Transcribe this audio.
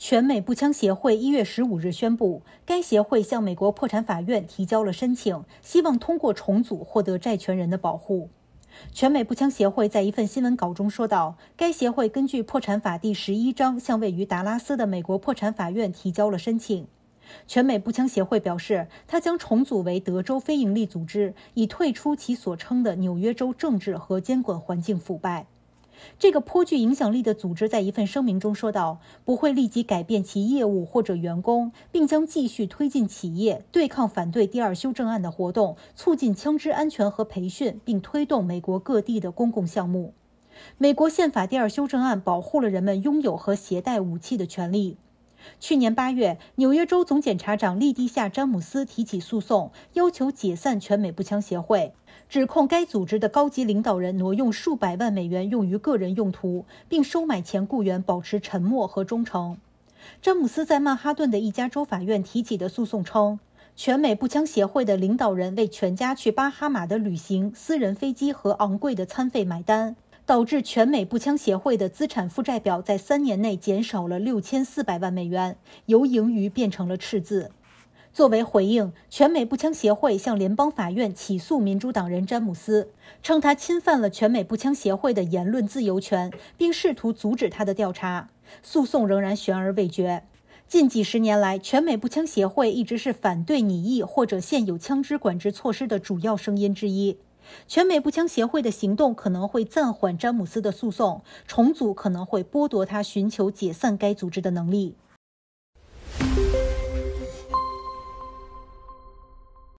全美步枪协会一月十五日宣布，该协会向美国破产法院提交了申请，希望通过重组获得债权人的保护。全美步枪协会在一份新闻稿中说道：“该协会根据破产法第十一章向位于达拉斯的美国破产法院提交了申请。全美步枪协会表示，他将重组为德州非营利组织，以退出其所称的纽约州政治和监管环境腐败。”这个颇具影响力的组织在一份声明中说道：“不会立即改变其业务或者员工，并将继续推进企业对抗反对第二修正案的活动，促进枪支安全和培训，并推动美国各地的公共项目。”美国宪法第二修正案保护了人们拥有和携带武器的权利。去年八月，纽约州总检察长利蒂夏·詹姆斯提起诉讼，要求解散全美步枪协会，指控该组织的高级领导人挪用数百万美元用于个人用途，并收买前雇员保持沉默和忠诚。詹姆斯在曼哈顿的一家州法院提起的诉讼称，全美步枪协会的领导人为全家去巴哈马的旅行、私人飞机和昂贵的餐费买单。导致全美步枪协会的资产负债表在三年内减少了六千四百万美元，由盈余变成了赤字。作为回应，全美步枪协会向联邦法院起诉民主党人詹姆斯，称他侵犯了全美步枪协会的言论自由权，并试图阻止他的调查。诉讼仍然悬而未决。近几十年来，全美步枪协会一直是反对拟议或者现有枪支管制措施的主要声音之一。全美步枪协会的行动可能会暂缓詹姆斯的诉讼，重组可能会剥夺他寻求解散该组织的能力。